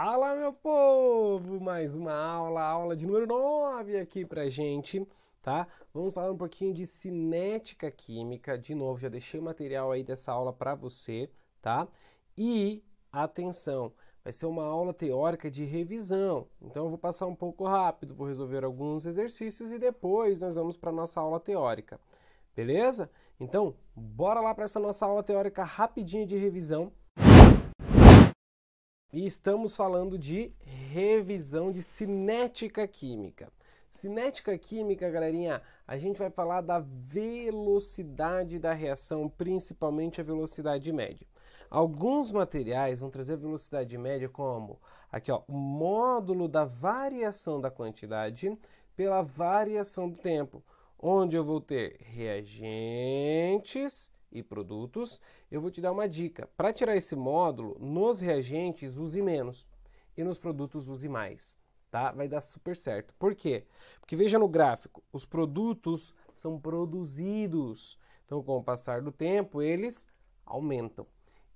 Fala, meu povo! Mais uma aula, aula de número 9 aqui pra gente, tá? Vamos falar um pouquinho de cinética química. De novo, já deixei o material aí dessa aula para você, tá? E, atenção, vai ser uma aula teórica de revisão. Então, eu vou passar um pouco rápido, vou resolver alguns exercícios e depois nós vamos para nossa aula teórica. Beleza? Então, bora lá para essa nossa aula teórica rapidinha de revisão e estamos falando de revisão de cinética química. Cinética química, galerinha, a gente vai falar da velocidade da reação, principalmente a velocidade média. Alguns materiais vão trazer velocidade média como aqui, ó, o módulo da variação da quantidade pela variação do tempo, onde eu vou ter reagentes e produtos, eu vou te dar uma dica. Para tirar esse módulo, nos reagentes use menos e nos produtos use mais, tá? Vai dar super certo. Por quê? Porque veja no gráfico, os produtos são produzidos. Então, com o passar do tempo, eles aumentam.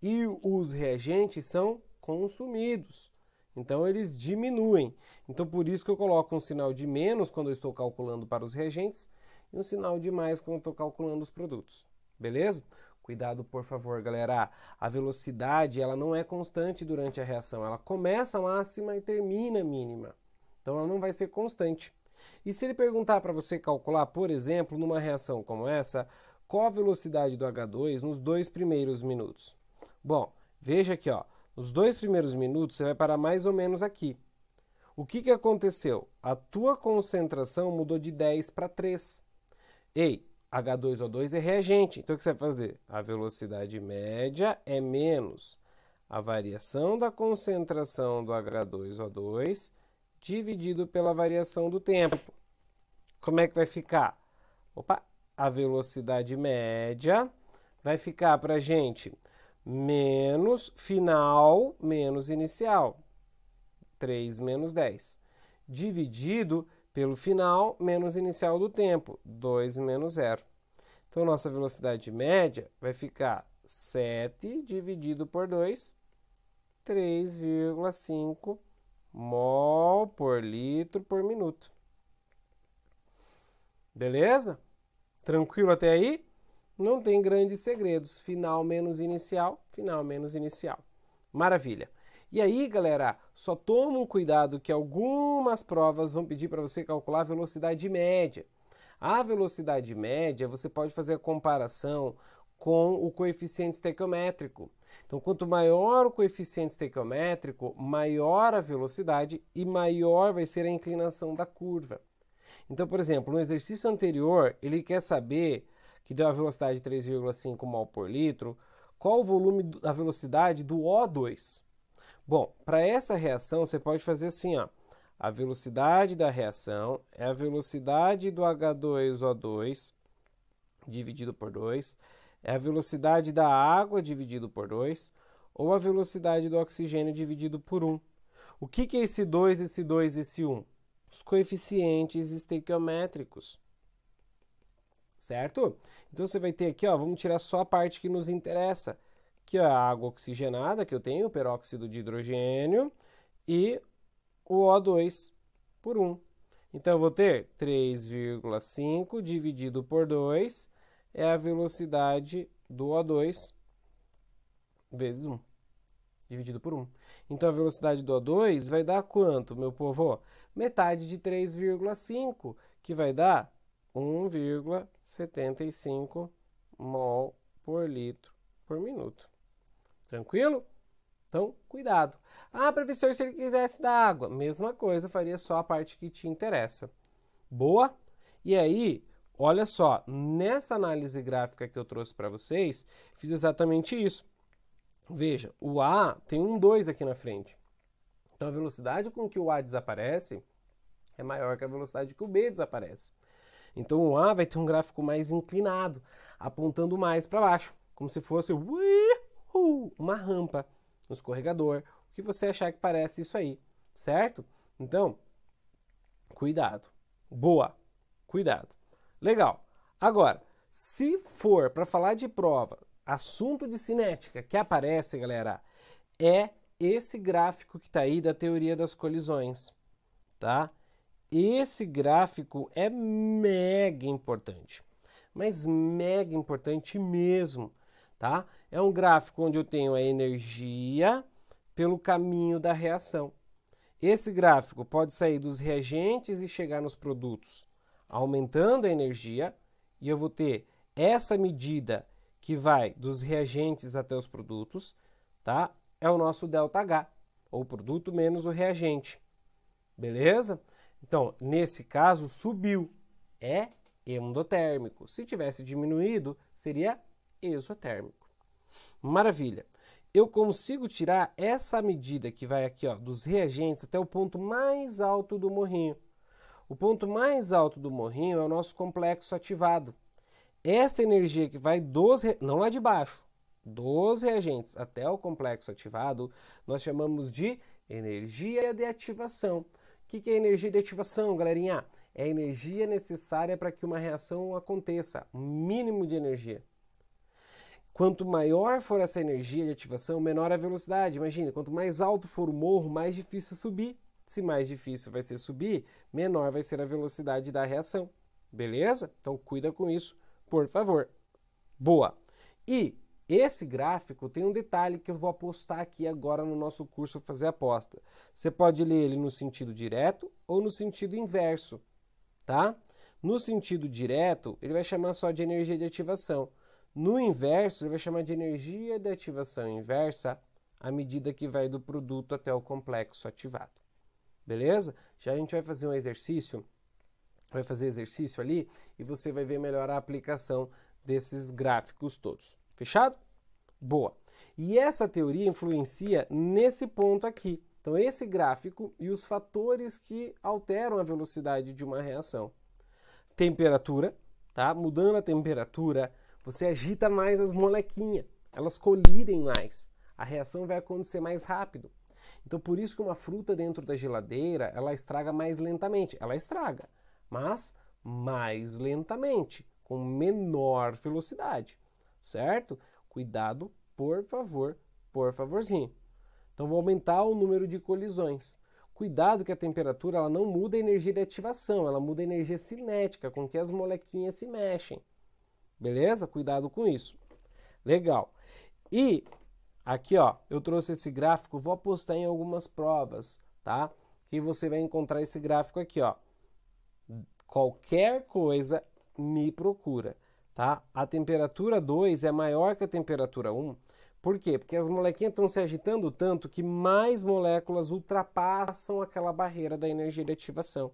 E os reagentes são consumidos. Então eles diminuem. Então por isso que eu coloco um sinal de menos quando eu estou calculando para os reagentes e um sinal de mais quando eu estou calculando os produtos beleza? Cuidado, por favor, galera. A velocidade, ela não é constante durante a reação. Ela começa máxima e termina mínima. Então ela não vai ser constante. E se ele perguntar para você calcular, por exemplo, numa reação como essa, qual a velocidade do H2 nos dois primeiros minutos? Bom, veja aqui, ó. Nos dois primeiros minutos você vai parar mais ou menos aqui. O que, que aconteceu? A tua concentração mudou de 10 para 3. Ei, H2O2 é reagente. Então, o que você vai fazer? A velocidade média é menos a variação da concentração do H2O2 dividido pela variação do tempo. Como é que vai ficar? Opa, a velocidade média vai ficar para a gente menos final menos inicial, 3 menos 10, dividido pelo final menos inicial do tempo, 2 menos 0. Então, nossa velocidade média vai ficar 7 dividido por 2, 3,5 mol por litro por minuto. Beleza? Tranquilo até aí? Não tem grandes segredos. Final menos inicial, final menos inicial. Maravilha! E aí, galera, só toma um cuidado que algumas provas vão pedir para você calcular a velocidade média. A velocidade média você pode fazer a comparação com o coeficiente estequiométrico. Então, quanto maior o coeficiente estequiométrico, maior a velocidade e maior vai ser a inclinação da curva. Então, por exemplo, no exercício anterior, ele quer saber que deu a velocidade de 3,5 mol por litro, qual o volume, a velocidade do O2. Bom, para essa reação você pode fazer assim, ó. A velocidade da reação é a velocidade do H2O2 dividido por 2, é a velocidade da água dividido por 2 ou a velocidade do oxigênio dividido por 1. Um. O que, que é esse 2, esse 2, esse 1? Um? Os coeficientes estequiométricos. Certo? Então você vai ter aqui, ó, vamos tirar só a parte que nos interessa que é a água oxigenada que eu tenho, o peróxido de hidrogênio, e o O2 por 1. Então, eu vou ter 3,5 dividido por 2 é a velocidade do O2 vezes 1, dividido por 1. Então, a velocidade do O2 vai dar quanto, meu povo? Metade de 3,5, que vai dar 1,75 mol por litro por minuto. Tranquilo? Então, cuidado. Ah, professor, se ele quisesse dar água, mesma coisa, faria só a parte que te interessa. Boa? E aí, olha só, nessa análise gráfica que eu trouxe para vocês, fiz exatamente isso. Veja, o A tem um 2 aqui na frente. Então, a velocidade com que o A desaparece é maior que a velocidade que o B desaparece. Então, o A vai ter um gráfico mais inclinado, apontando mais para baixo, como se fosse... Ui! uma rampa, um escorregador, o que você achar que parece isso aí, certo? Então, cuidado. Boa. Cuidado. Legal. Agora, se for para falar de prova, assunto de cinética que aparece, galera, é esse gráfico que está aí da teoria das colisões, tá? Esse gráfico é mega importante, mas mega importante mesmo, tá? É um gráfico onde eu tenho a energia pelo caminho da reação. Esse gráfico pode sair dos reagentes e chegar nos produtos, aumentando a energia, e eu vou ter essa medida que vai dos reagentes até os produtos, tá? É o nosso ΔH, ou produto menos o reagente. Beleza? Então, nesse caso, subiu. É endotérmico. Se tivesse diminuído, seria exotérmico. Maravilha. Eu consigo tirar essa medida que vai aqui ó, dos reagentes até o ponto mais alto do morrinho. O ponto mais alto do morrinho é o nosso complexo ativado. Essa energia que vai dos, não lá de baixo, dos reagentes até o complexo ativado, nós chamamos de energia de ativação. O que, que é energia de ativação, galerinha? É a energia necessária para que uma reação aconteça, o mínimo de energia. Quanto maior for essa energia de ativação, menor a velocidade. Imagina, quanto mais alto for o morro, mais difícil subir. Se mais difícil vai ser subir, menor vai ser a velocidade da reação. Beleza? Então cuida com isso, por favor. Boa. E esse gráfico tem um detalhe que eu vou apostar aqui agora no nosso curso Fazer Aposta. Você pode ler ele no sentido direto ou no sentido inverso, tá? No sentido direto, ele vai chamar só de energia de ativação. No inverso, ele vai chamar de energia de ativação inversa à medida que vai do produto até o complexo ativado. Beleza? Já a gente vai fazer um exercício, vai fazer exercício ali e você vai ver melhor a aplicação desses gráficos todos. Fechado? Boa. E essa teoria influencia nesse ponto aqui. Então, esse gráfico e os fatores que alteram a velocidade de uma reação. Temperatura, tá? Mudando a temperatura, você agita mais as molequinhas, elas colidem mais. A reação vai acontecer mais rápido. Então, por isso que uma fruta dentro da geladeira, ela estraga mais lentamente. Ela estraga, mas mais lentamente, com menor velocidade, certo? Cuidado, por favor, por favorzinho. Então, vou aumentar o número de colisões. Cuidado que a temperatura ela não muda a energia de ativação, ela muda a energia cinética, com que as molequinhas se mexem. Beleza? Cuidado com isso. Legal. E aqui, ó, eu trouxe esse gráfico, vou apostar em algumas provas, tá? Que você vai encontrar esse gráfico aqui, ó. Qualquer coisa me procura, tá? A temperatura 2 é maior que a temperatura 1. Um. Por quê? Porque as molequinhas estão se agitando tanto que mais moléculas ultrapassam aquela barreira da energia de ativação.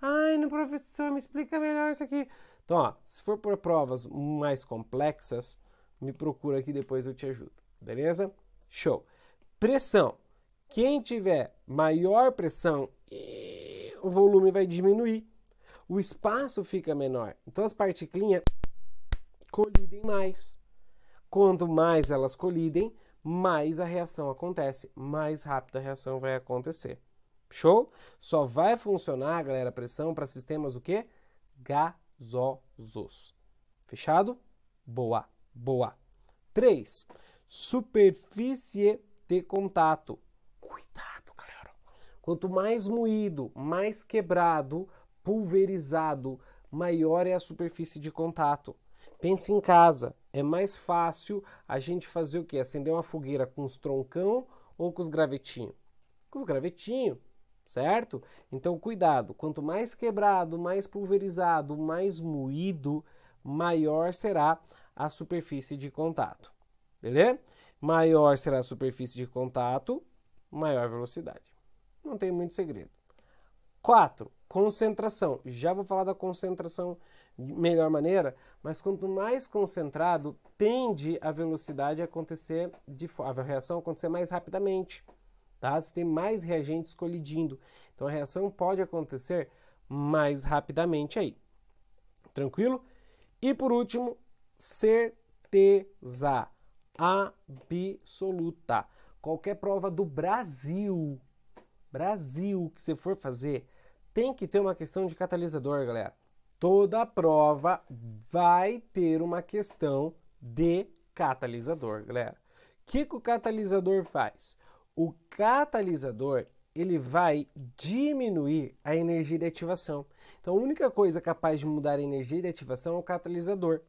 Ai, no professor, me explica melhor isso aqui. Então, ó, se for por provas mais complexas, me procura aqui depois eu te ajudo. Beleza? Show. Pressão. Quem tiver maior pressão, o volume vai diminuir. O espaço fica menor. Então as partículas colidem mais. Quanto mais elas colidem, mais a reação acontece, mais rápida a reação vai acontecer. Show? Só vai funcionar, galera, pressão para sistemas o quê? Gasosos zozos. Fechado? Boa, boa. 3. Superfície de contato. Cuidado, galera. Quanto mais moído, mais quebrado, pulverizado, maior é a superfície de contato. Pense em casa, é mais fácil a gente fazer o quê? Acender uma fogueira com os troncão ou com os gravetinhos? Com os gravetinhos, certo? Então, cuidado: quanto mais quebrado, mais pulverizado, mais moído, maior será a superfície de contato. Beleza? Maior será a superfície de contato, maior velocidade. Não tem muito segredo. 4. Concentração. Já vou falar da concentração de melhor maneira, mas quanto mais concentrado, tende a velocidade a acontecer, de, a reação a acontecer mais rapidamente tá? Se tem mais reagentes colidindo. Então a reação pode acontecer mais rapidamente aí. Tranquilo? E por último, certeza absoluta. Qualquer prova do Brasil, Brasil que você for fazer, tem que ter uma questão de catalisador, galera. Toda prova vai ter uma questão de catalisador, galera. O que, que o catalisador faz? O catalisador ele vai diminuir a energia de ativação. Então, a única coisa capaz de mudar a energia de ativação é o catalisador.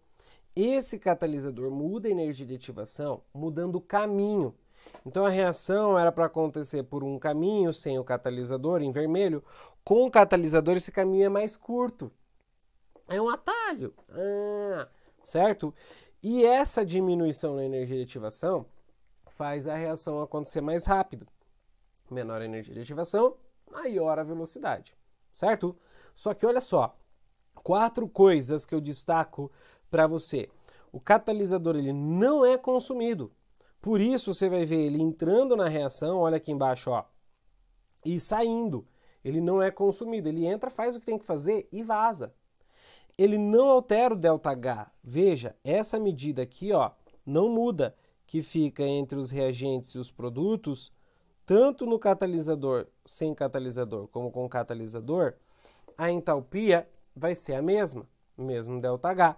Esse catalisador muda a energia de ativação mudando o caminho. Então, a reação era para acontecer por um caminho sem o catalisador em vermelho. Com o catalisador, esse caminho é mais curto. É um atalho, ah, certo? E essa diminuição na energia de ativação faz a reação acontecer mais rápido. Menor a energia de ativação, maior a velocidade, certo? Só que olha só, quatro coisas que eu destaco para você. O catalisador ele não é consumido. Por isso você vai ver ele entrando na reação, olha aqui embaixo, ó, e saindo. Ele não é consumido, ele entra, faz o que tem que fazer e vaza. Ele não altera o delta H. Veja, essa medida aqui, ó, não muda que fica entre os reagentes e os produtos, tanto no catalisador sem catalisador como com catalisador, a entalpia vai ser a mesma, mesmo ΔH.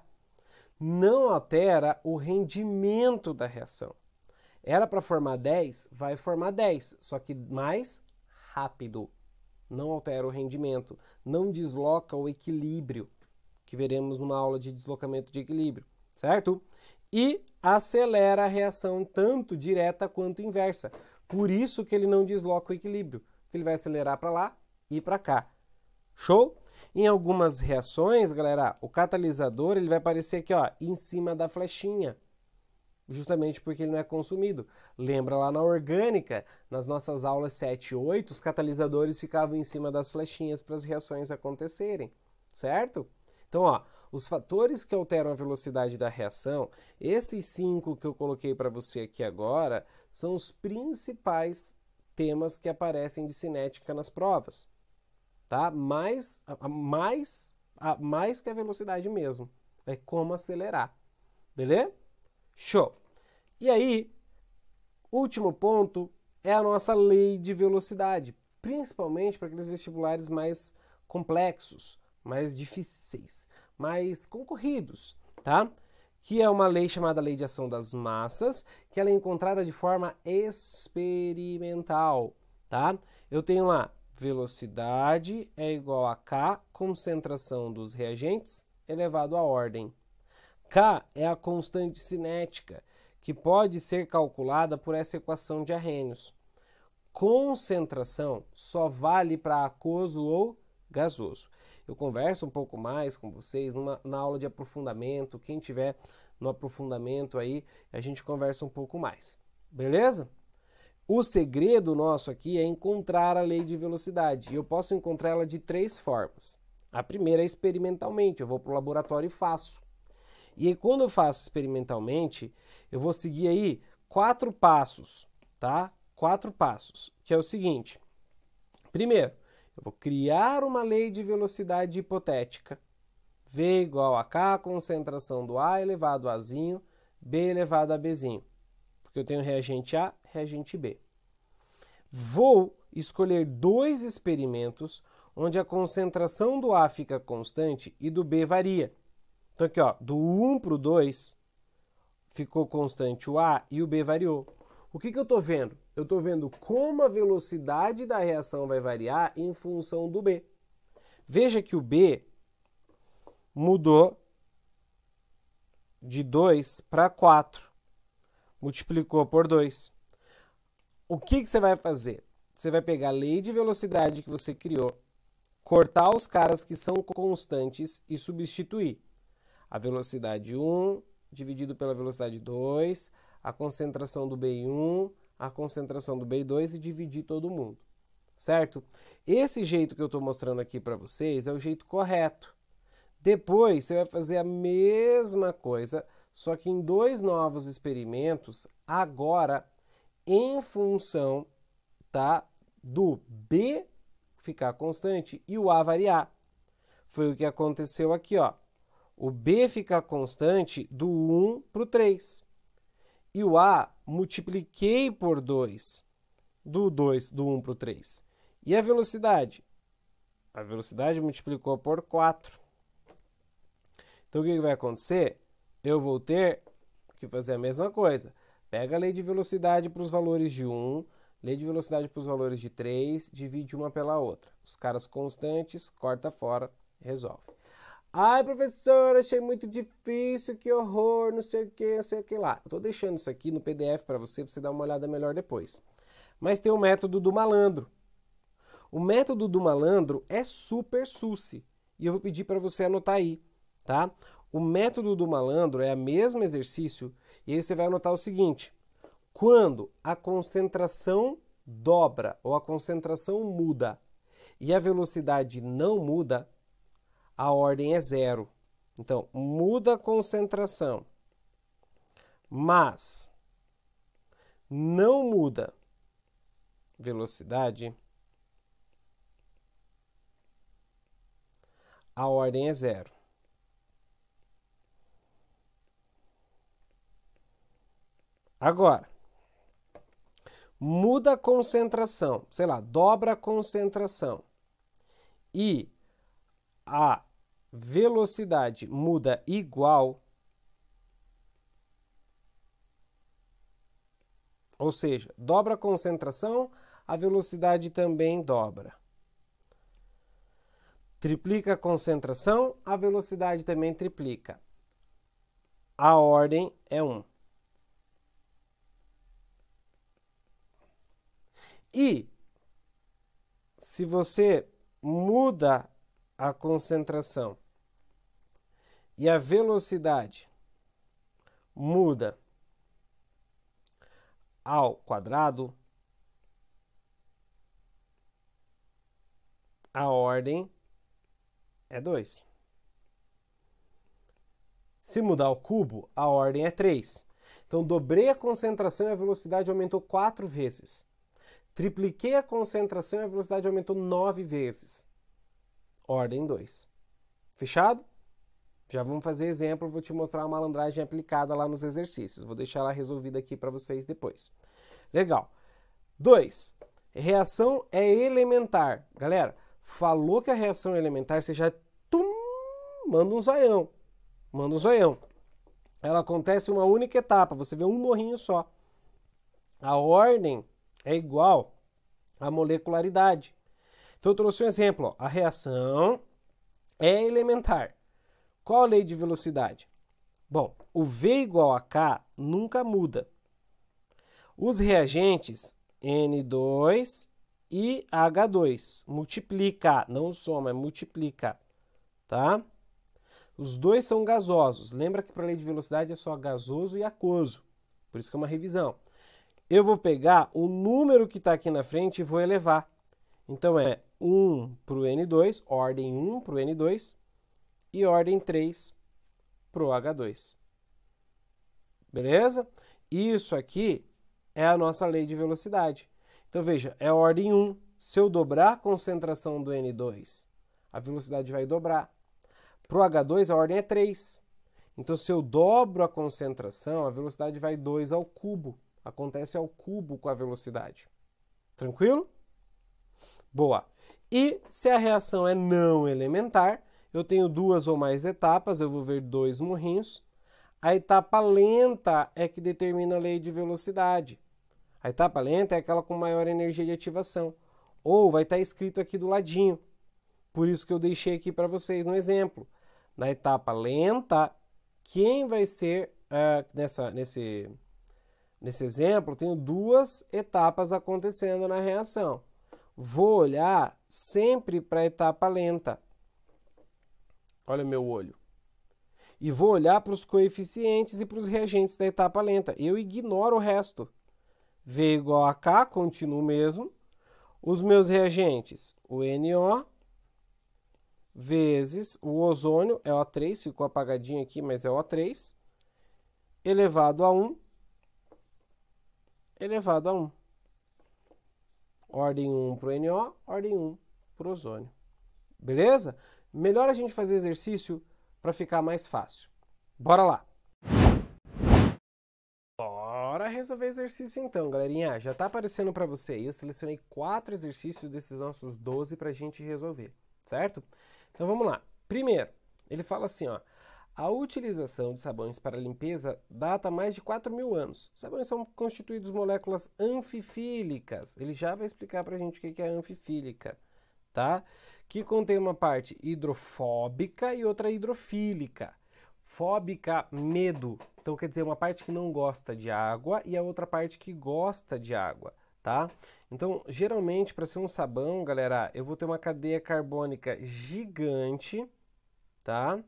Não altera o rendimento da reação. Era para formar 10, vai formar 10, só que mais rápido. Não altera o rendimento, não desloca o equilíbrio, que veremos numa aula de deslocamento de equilíbrio, certo? e acelera a reação tanto direta quanto inversa. Por isso que ele não desloca o equilíbrio, ele vai acelerar para lá e para cá. Show? Em algumas reações, galera, o catalisador ele vai aparecer aqui ó, em cima da flechinha, justamente porque ele não é consumido. Lembra lá na orgânica, nas nossas aulas 7 e 8, os catalisadores ficavam em cima das flechinhas para as reações acontecerem, certo? Então, ó, os fatores que alteram a velocidade da reação, esses cinco que eu coloquei para você aqui agora, são os principais temas que aparecem de cinética nas provas. Tá? Mais, mais, mais que a velocidade mesmo. É como acelerar. Beleza? Show! E aí, último ponto é a nossa lei de velocidade, principalmente para aqueles vestibulares mais complexos, mais difíceis mais concorridos, tá? Que é uma lei chamada Lei de Ação das Massas, que ela é encontrada de forma experimental, tá? Eu tenho lá velocidade é igual a K, concentração dos reagentes, elevado à ordem. K é a constante cinética, que pode ser calculada por essa equação de Arrhenius. Concentração só vale para aquoso ou gasoso eu converso um pouco mais com vocês numa, na aula de aprofundamento. Quem tiver no aprofundamento aí, a gente conversa um pouco mais. Beleza? O segredo nosso aqui é encontrar a lei de velocidade. E eu posso encontrá-la de três formas. A primeira é experimentalmente, eu vou para o laboratório e faço. E aí, quando eu faço experimentalmente, eu vou seguir aí quatro passos, tá? Quatro passos, que é o seguinte. Primeiro, eu vou criar uma lei de velocidade hipotética. V igual a K, concentração do A elevado a Azinho, B elevado a Bzinho. Porque eu tenho reagente A, reagente B. Vou escolher dois experimentos onde a concentração do A fica constante e do B varia. Então aqui, ó, do 1 para o 2 ficou constante o A e o B variou. O que, que eu estou vendo? eu estou vendo como a velocidade da reação vai variar em função do B. Veja que o B mudou de 2 para 4. Multiplicou por 2. O que, que você vai fazer? Você vai pegar a lei de velocidade que você criou, cortar os caras que são constantes e substituir. A velocidade 1 dividido pela velocidade 2, a concentração do B em 1, a concentração do B 2 e dividir todo mundo, certo? Esse jeito que eu estou mostrando aqui para vocês é o jeito correto. Depois você vai fazer a mesma coisa, só que em dois novos experimentos, agora em função tá, do B ficar constante e o A variar. Foi o que aconteceu aqui, ó. O B fica constante do 1 para o 3. E o A multipliquei por 2 do 2, do 1 para o 3. E a velocidade? A velocidade multiplicou por 4. Então o que vai acontecer? Eu vou ter que fazer a mesma coisa. Pega a lei de velocidade para os valores de 1, lei de velocidade para os valores de 3, divide uma pela outra. Os caras constantes, corta fora, resolve. Ai, professor, achei muito difícil, que horror, não sei o que, não sei o que lá. Eu tô deixando isso aqui no PDF para você, para você dar uma olhada melhor depois. Mas tem o método do malandro. O método do malandro é super susse. E eu vou pedir para você anotar aí, tá? O método do malandro é o mesmo exercício, e aí você vai anotar o seguinte: quando a concentração dobra ou a concentração muda e a velocidade não muda, a ordem é zero. Então, muda a concentração. Mas não muda velocidade. A ordem é zero. Agora, muda a concentração, sei lá, dobra a concentração e a velocidade muda igual, ou seja, dobra a concentração, a velocidade também dobra. Triplica a concentração, a velocidade também triplica. A ordem é 1. Um. E se você muda a concentração e a velocidade muda ao quadrado, a ordem é 2. Se mudar ao cubo, a ordem é 3. Então, dobrei a concentração e a velocidade aumentou 4 vezes. Tripliquei a concentração e a velocidade aumentou 9 vezes. Ordem 2. Fechado? Já vamos fazer exemplo, vou te mostrar a malandragem aplicada lá nos exercícios. Vou deixar ela resolvida aqui para vocês depois. Legal. 2. Reação é elementar. Galera, falou que a reação é elementar, você já tum, manda um zoião. Manda um zoião. Ela acontece em uma única etapa, você vê um morrinho só. A ordem é igual à molecularidade. Então eu trouxe um exemplo, ó. a reação é elementar. Qual a lei de velocidade? Bom, o V igual a K nunca muda. Os reagentes N2 e H2. Multiplica, não soma, é multiplica, tá? Os dois são gasosos. Lembra que para a lei de velocidade é só gasoso e aquoso. Por isso que é uma revisão. Eu vou pegar o número que está aqui na frente e vou elevar. Então é 1 para o N2, ordem 1 para o N2, e ordem 3 para o H2. Beleza? Isso aqui é a nossa lei de velocidade. Então veja, é ordem 1. Se eu dobrar a concentração do N2, a velocidade vai dobrar. Para o H2, a ordem é 3. Então, se eu dobro a concentração, a velocidade vai 2 ao cubo. Acontece ao cubo com a velocidade. Tranquilo? Boa. E se a reação é não elementar, eu tenho duas ou mais etapas, eu vou ver dois morrinhos. A etapa lenta é que determina a lei de velocidade. A etapa lenta é aquela com maior energia de ativação. Ou vai estar tá escrito aqui do ladinho. Por isso que eu deixei aqui para vocês no exemplo. Na etapa lenta, quem vai ser uh, nessa, nesse, nesse exemplo? Tenho duas etapas acontecendo na reação. Vou olhar sempre para a etapa lenta. Olha o meu olho. E vou olhar para os coeficientes e para os reagentes da etapa lenta. Eu ignoro o resto. V igual a K, continuo mesmo. Os meus reagentes, o NO vezes o ozônio, é O3, ficou apagadinho aqui, mas é O3, elevado a 1, elevado a 1. Ordem 1 para o NO, ordem 1 para o ozônio. Beleza? melhor a gente fazer exercício para ficar mais fácil. Bora lá! Bora resolver exercício então, galerinha. Já está aparecendo para você aí. Eu selecionei quatro exercícios desses nossos 12 para a gente resolver, certo? Então vamos lá. Primeiro, ele fala assim, ó. A utilização de sabões para limpeza data mais de 4 mil anos. Os sabões são constituídos de moléculas anfifílicas. Ele já vai explicar para a gente o que é anfifílica tá? Que contém uma parte hidrofóbica e outra hidrofílica. Fóbica, medo. Então quer dizer uma parte que não gosta de água e a outra parte que gosta de água, tá? Então, geralmente para ser um sabão, galera, eu vou ter uma cadeia carbônica gigante, tá?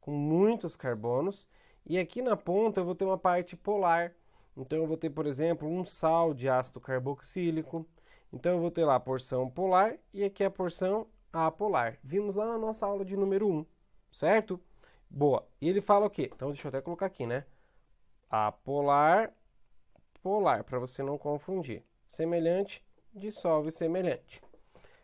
Com muitos carbonos. E aqui na ponta eu vou ter uma parte polar. Então eu vou ter, por exemplo, um sal de ácido carboxílico, então eu vou ter lá a porção polar e aqui a porção apolar. Vimos lá na nossa aula de número 1, certo? Boa. E ele fala o quê? Então deixa eu até colocar aqui, né? Apolar, polar, para você não confundir. Semelhante, dissolve semelhante.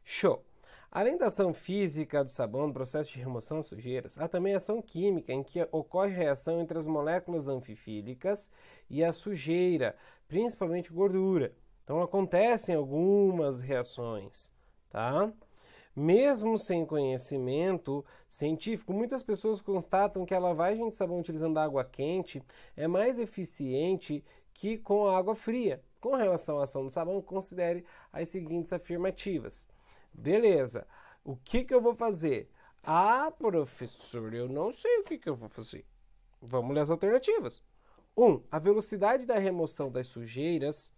Show! Além da ação física do sabão no processo de remoção de sujeiras, há também ação química, em que ocorre reação entre as moléculas anfifílicas e a sujeira, principalmente gordura. Então acontecem algumas reações, tá? Mesmo sem conhecimento científico, muitas pessoas constatam que a lavagem de sabão utilizando água quente é mais eficiente que com a água fria. Com relação à ação do sabão, considere as seguintes afirmativas. Beleza, o que, que eu vou fazer? Ah, professor, eu não sei o que, que eu vou fazer. Vamos ler as alternativas. 1. Um, a velocidade da remoção das sujeiras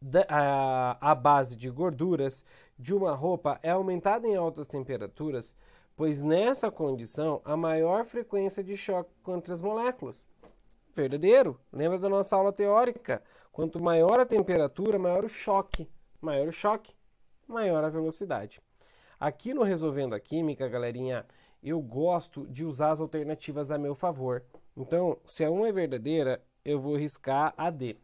da, a, a base de gorduras de uma roupa é aumentada em altas temperaturas, pois nessa condição há maior frequência de choque contra as moléculas. Verdadeiro? Lembra da nossa aula teórica? Quanto maior a temperatura, maior o choque. Maior o choque, maior a velocidade. Aqui no Resolvendo a Química, galerinha, eu gosto de usar as alternativas a meu favor. Então, se a 1 é verdadeira, eu vou riscar a D.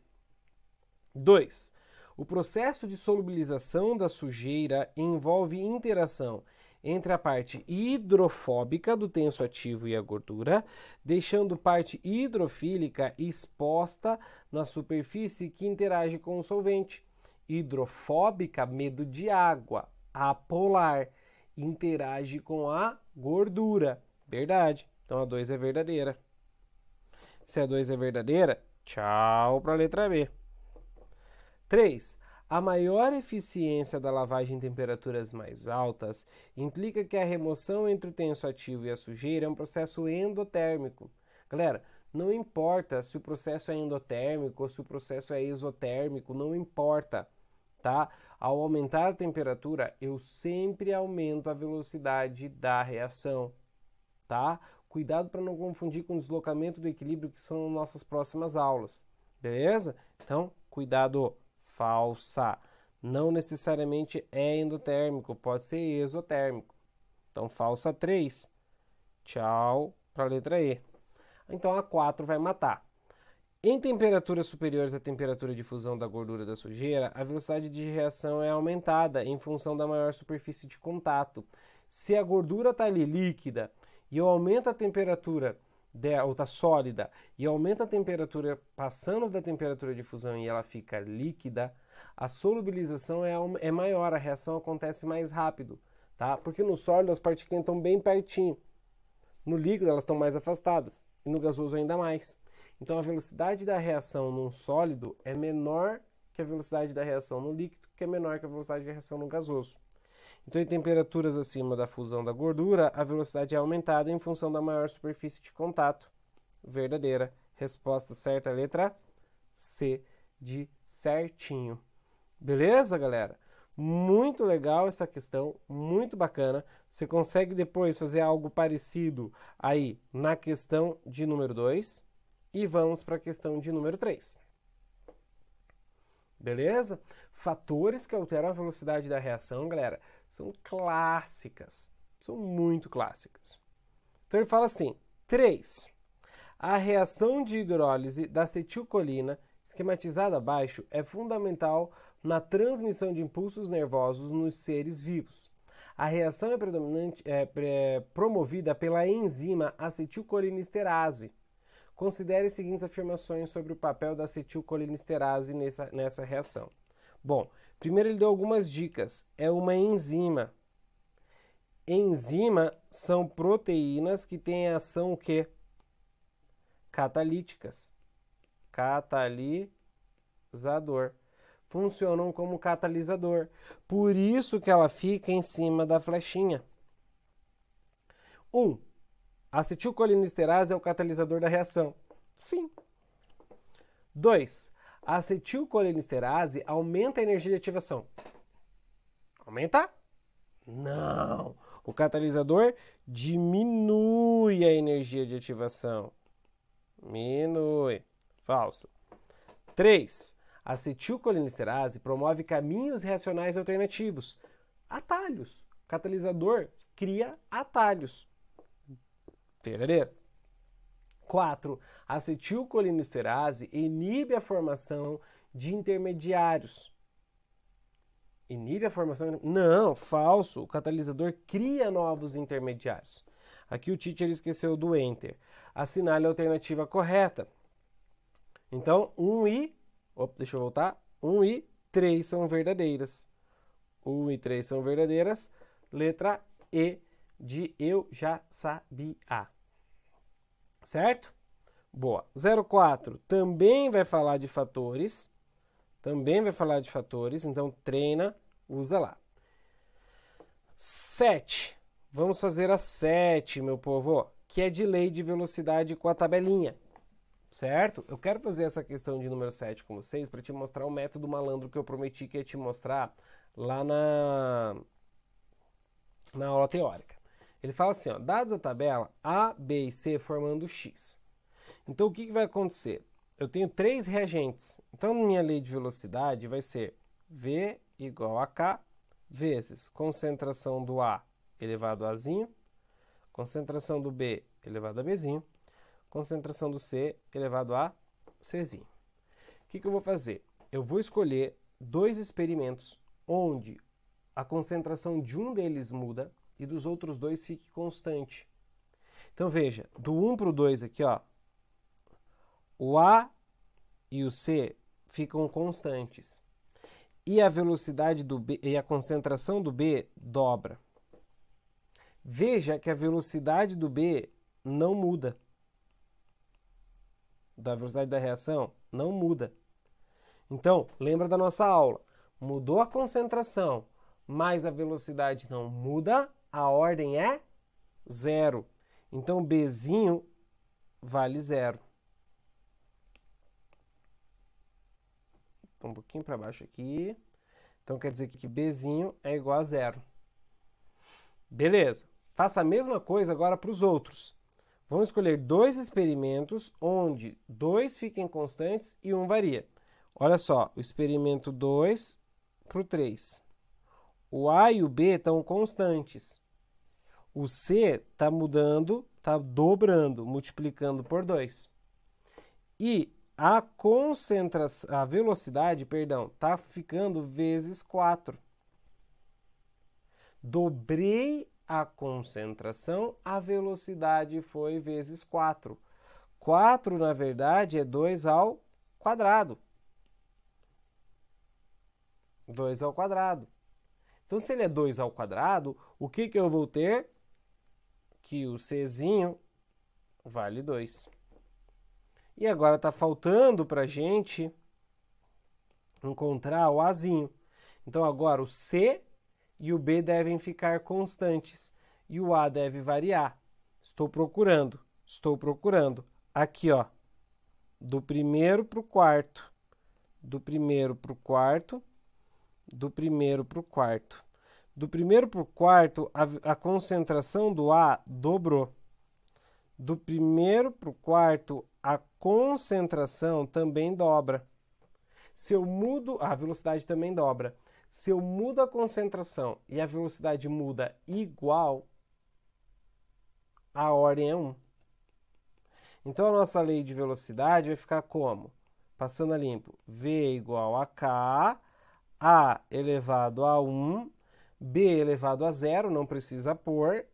2. O processo de solubilização da sujeira envolve interação entre a parte hidrofóbica do tenso ativo e a gordura, deixando parte hidrofílica exposta na superfície que interage com o solvente. Hidrofóbica, medo de água, apolar, interage com a gordura. Verdade. Então a 2 é verdadeira. Se a 2 é verdadeira, tchau para a letra B. 3. A maior eficiência da lavagem em temperaturas mais altas implica que a remoção entre o tenso ativo e a sujeira é um processo endotérmico. Galera, não importa se o processo é endotérmico ou se o processo é exotérmico, não importa, tá? Ao aumentar a temperatura, eu sempre aumento a velocidade da reação, tá? Cuidado para não confundir com o deslocamento do equilíbrio, que são nossas próximas aulas, beleza? Então, cuidado! falsa. Não necessariamente é endotérmico, pode ser exotérmico. Então, falsa 3. Tchau para a letra E. Então, a 4 vai matar. Em temperaturas superiores à temperatura de fusão da gordura da sujeira, a velocidade de reação é aumentada em função da maior superfície de contato. Se a gordura está ali líquida e eu aumento a temperatura dela, tá sólida, e aumenta a temperatura, passando da temperatura de fusão e ela fica líquida, a solubilização é, é maior, a reação acontece mais rápido, tá? Porque no sólido as partículas estão bem pertinho, no líquido elas estão mais afastadas, e no gasoso ainda mais. Então a velocidade da reação num sólido é menor que a velocidade da reação no líquido, que é menor que a velocidade da reação no gasoso. Então, em temperaturas acima da fusão da gordura, a velocidade é aumentada em função da maior superfície de contato. Verdadeira. Resposta certa, letra C, de certinho. Beleza, galera? Muito legal essa questão, muito bacana. Você consegue depois fazer algo parecido aí na questão de número 2. E vamos para a questão de número 3. Beleza? Fatores que alteram a velocidade da reação, galera, são clássicas, são muito clássicas. Então ele fala assim: 3. A reação de hidrólise da acetilcolina, esquematizada abaixo, é fundamental na transmissão de impulsos nervosos nos seres vivos. A reação é, predominante, é, é promovida pela enzima acetilcolinesterase. Considere as seguintes afirmações sobre o papel da acetilcolinesterase nessa, nessa reação. Bom, Primeiro ele deu algumas dicas. É uma enzima. Enzima são proteínas que têm ação o quê? Catalíticas. Catalisador. Funcionam como catalisador. Por isso que ela fica em cima da flechinha. 1. Um, acetilcolinesterase é o catalisador da reação. Sim. 2. A acetilcolinesterase aumenta a energia de ativação. Aumenta? Não. O catalisador diminui a energia de ativação. Diminui. Falso. 3. Acetilcolinesterase promove caminhos reacionais alternativos. Atalhos. Catalisador cria atalhos. Tererê. 4. Acetilcolinesterase inibe a formação de intermediários. Inibe a formação? Não, falso. O catalisador cria novos intermediários. Aqui o Tite esqueceu do enter. Assinale a alternativa correta. Então, 1 e. Opa, deixa eu voltar. 1 e 3 são verdadeiras. 1 e 3 são verdadeiras. Letra E de eu já sabia. Certo? Boa. 04 também vai falar de fatores. Também vai falar de fatores, então treina, usa lá. 7. Vamos fazer a 7, meu povo, que é de lei de velocidade com a tabelinha. Certo? Eu quero fazer essa questão de número 7 com vocês para te mostrar o método malandro que eu prometi que ia te mostrar lá na, na aula teórica. Ele fala assim, ó, dados a tabela A, B e C formando X. Então, o que, que vai acontecer? Eu tenho três reagentes. Então, minha lei de velocidade vai ser V igual a K vezes concentração do A elevado a Azinho, concentração do B elevado a Bzinho, concentração do C elevado a Czinho. O que, que eu vou fazer? Eu vou escolher dois experimentos onde a concentração de um deles muda e dos outros dois fique constante. Então veja, do 1 para o 2 aqui, ó, o A e o C ficam constantes. E a velocidade do B e a concentração do B dobra. Veja que a velocidade do B não muda. Da velocidade da reação não muda. Então, lembra da nossa aula. Mudou a concentração, mas a velocidade não muda, a ordem é zero. Então, Bzinho vale zero. Um pouquinho para baixo aqui. Então, quer dizer que Bzinho é igual a zero. Beleza. Faça a mesma coisa agora para os outros. Vamos escolher dois experimentos onde dois fiquem constantes e um varia. Olha só, o experimento 2 para o 3. O A e o B estão constantes. O C está mudando, está dobrando, multiplicando por 2. E a concentração, a velocidade, perdão, está ficando vezes 4. Dobrei a concentração, a velocidade foi vezes 4. 4, na verdade, é 2 ao quadrado. 2 ao quadrado. Então, se ele é 2 ao quadrado, o que, que eu vou ter? que o Czinho vale 2. E agora está faltando para a gente encontrar o Azinho. Então agora o C e o B devem ficar constantes e o A deve variar. Estou procurando, estou procurando. Aqui, ó, do primeiro para o quarto, do primeiro para o quarto, do primeiro para o quarto. Do primeiro para o quarto, a, a concentração do A dobrou. Do primeiro para o quarto, a concentração também dobra. Se eu mudo, a velocidade também dobra. Se eu mudo a concentração e a velocidade muda igual, a ordem é 1. Então a nossa lei de velocidade vai ficar como? Passando a limpo, v é igual a k, a elevado a 1 b elevado a zero, não precisa pôr,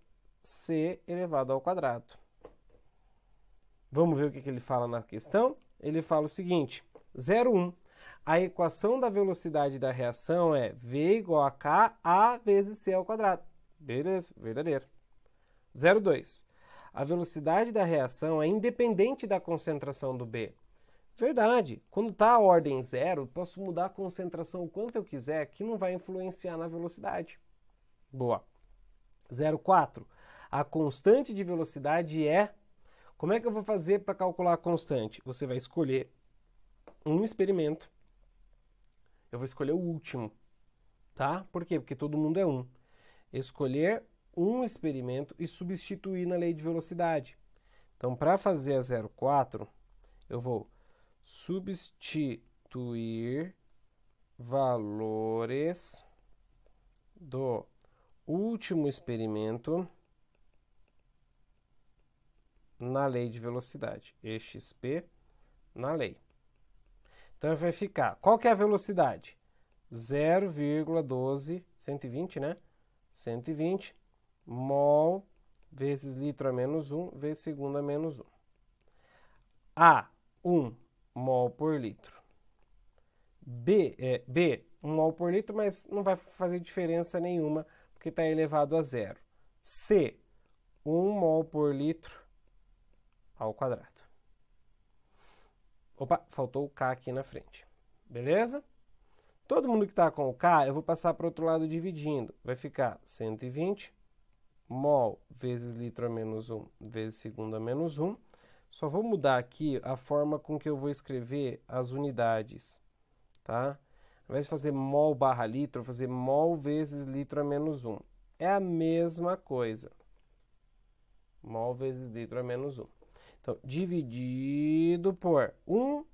c elevado ao quadrado. Vamos ver o que, ele fala na questão? Ele fala o seguinte, 0,1. Um, a equação da velocidade da reação é V igual a K A vezes C ao quadrado. Beleza, verdadeiro. 0,2. A velocidade da reação é independente da concentração do B. Verdade. Quando está a ordem zero, posso mudar a concentração o quanto eu quiser, que não vai influenciar na velocidade. Boa. 04. A constante de velocidade é. Como é que eu vou fazer para calcular a constante? Você vai escolher um experimento. Eu vou escolher o último. Tá? Por quê? Porque todo mundo é um. Escolher um experimento e substituir na lei de velocidade. Então, para fazer a 04, eu vou substituir valores do último experimento na lei de velocidade, exp na lei. Então vai ficar, qual que é a velocidade? 0,12, 120, né? 120 mol vezes litro a menos 1 vezes segundo a menos 1. A1 mol por litro. B é B, 1 mol por litro, mas não vai fazer diferença nenhuma porque está elevado a zero. C, 1 mol por litro ao quadrado. Opa, faltou o K aqui na frente. Beleza? Todo mundo que está com o K, eu vou passar para o outro lado dividindo. Vai ficar 120 mol vezes litro a menos 1 vezes segundo a menos 1 só vou mudar aqui a forma com que eu vou escrever as unidades, tá? Ao invés de fazer mol barra litro, vou fazer mol vezes litro a menos 1. É a mesma coisa. Mol vezes litro a menos 1. Então, dividido por 1,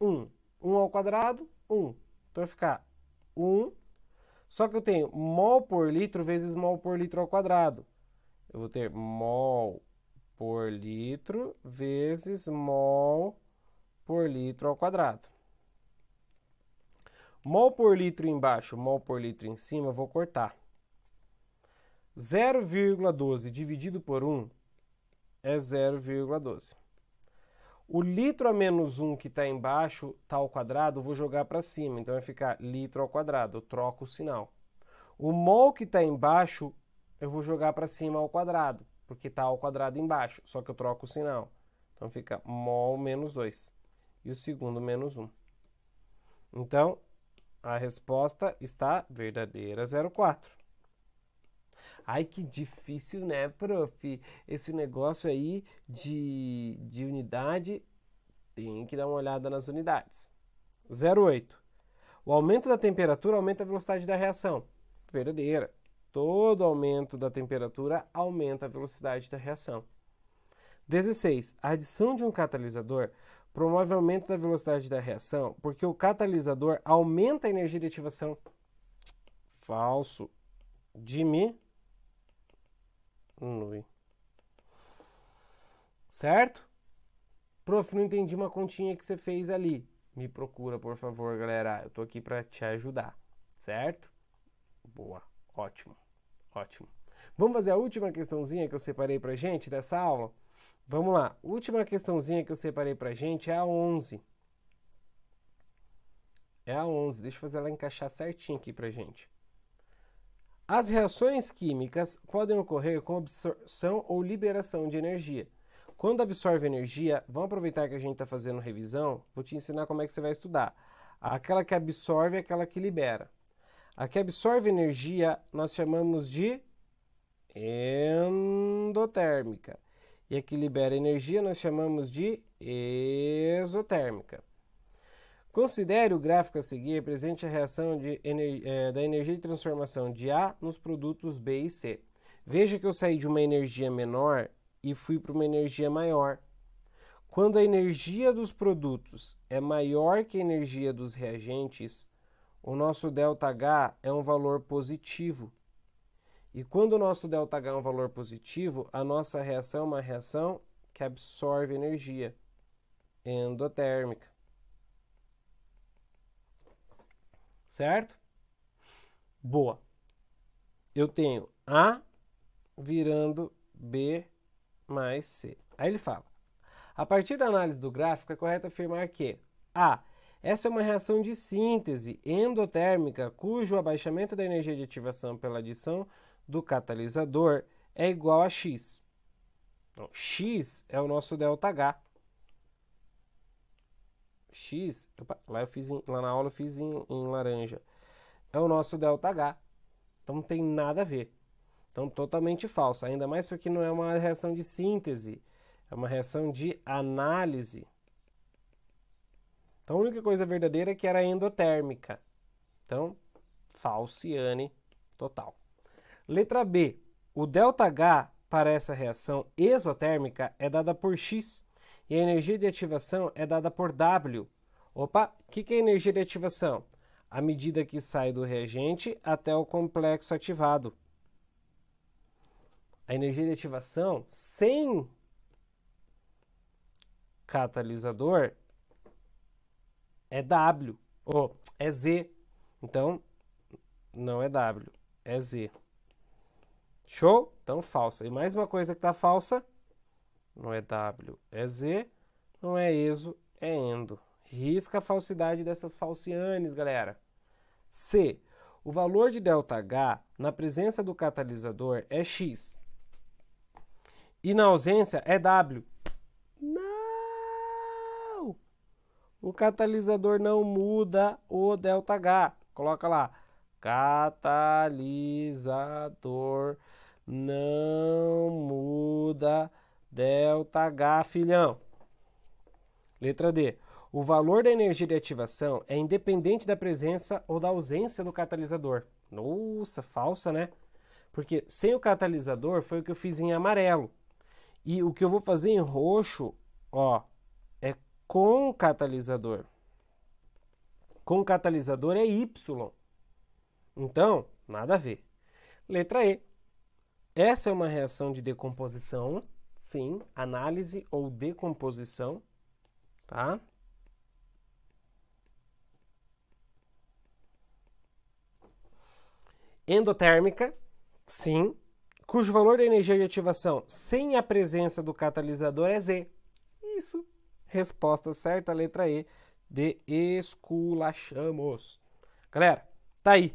1. 1 ao quadrado, 1. Então, vai ficar 1. Só que eu tenho mol por litro vezes mol por litro ao quadrado. Eu vou ter mol por litro vezes mol por litro ao quadrado. Mol por litro embaixo, mol por litro em cima, vou cortar. 0,12 dividido por 1 é 0,12. O litro a menos 1 que está embaixo, está ao quadrado, vou jogar para cima. Então vai ficar litro ao quadrado, eu troco o sinal. O mol que está embaixo, eu vou jogar para cima ao quadrado porque está ao quadrado embaixo, só que eu troco o sinal. Então fica mol menos 2 e o segundo menos 1. Então, a resposta está verdadeira 04. Ai, que difícil, né, prof? Esse negócio aí de, de unidade, tem que dar uma olhada nas unidades. 08. O aumento da temperatura aumenta a velocidade da reação. Verdadeira. Todo aumento da temperatura aumenta a velocidade da reação. 16. A adição de um catalisador promove aumento da velocidade da reação porque o catalisador aumenta a energia de ativação. Falso. Diminui. Certo? Prof, não entendi uma continha que você fez ali. Me procura, por favor, galera. Eu tô aqui para te ajudar. Certo? Boa. Ótimo. Ótimo. Vamos fazer a última questãozinha que eu separei para gente dessa aula? Vamos lá. Última questãozinha que eu separei para gente é a 11. É a 11. Deixa eu fazer ela encaixar certinho aqui para gente. As reações químicas podem ocorrer com absorção ou liberação de energia. Quando absorve energia, vamos aproveitar que a gente está fazendo revisão, vou te ensinar como é que você vai estudar. Aquela que absorve é aquela que libera. A que absorve energia nós chamamos de endotérmica. E a que libera energia nós chamamos de exotérmica. Considere o gráfico a seguir represente a reação de, eh, da energia de transformação de A nos produtos B e C. Veja que eu saí de uma energia menor e fui para uma energia maior. Quando a energia dos produtos é maior que a energia dos reagentes, o nosso ΔH é um valor positivo. E quando o nosso ΔH é um valor positivo, a nossa reação é uma reação que absorve energia endotérmica. Certo? Boa. Eu tenho A virando B mais C. Aí ele fala: a partir da análise do gráfico, é correto afirmar que A essa é uma reação de síntese endotérmica cujo abaixamento da energia de ativação pela adição do catalisador é igual a X. Então, X é o nosso ΔH. X, opa, lá, eu fiz em, lá na aula eu fiz em, em laranja. É o nosso ΔH. Então não tem nada a ver. Então totalmente falso, ainda mais porque não é uma reação de síntese, é uma reação de análise. Então, a única coisa verdadeira é que era endotérmica. Então, falciane total. Letra B. O ΔH para essa reação exotérmica é dada por X e a energia de ativação é dada por W. Opa, o que, que é energia de ativação? A medida que sai do reagente até o complexo ativado. A energia de ativação sem catalisador é W, ou oh, é Z. Então, não é W, é Z. Show? Então, falsa. E mais uma coisa que está falsa, não é W, é Z, não é ESO, é ENDO. Risca a falsidade dessas falcianes, galera. C. O valor de ΔH na presença do catalisador é X. E na ausência é W. O catalisador não muda o ΔH. Coloca lá. Catalisador não muda ΔH, filhão. Letra D. O valor da energia de ativação é independente da presença ou da ausência do catalisador. Nossa, falsa, né? Porque sem o catalisador foi o que eu fiz em amarelo. E o que eu vou fazer em roxo, ó, com catalisador. Com catalisador é Y. Então, nada a ver. Letra E. Essa é uma reação de decomposição, sim, análise ou decomposição, tá? endotérmica, sim, cujo valor de energia de ativação sem a presença do catalisador é Z. Isso. Resposta certa, letra E, de esculachamos. Galera, tá aí.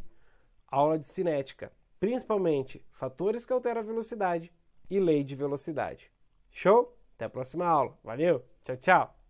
Aula de cinética, principalmente fatores que alteram a velocidade e lei de velocidade. Show? Até a próxima aula. Valeu, tchau, tchau.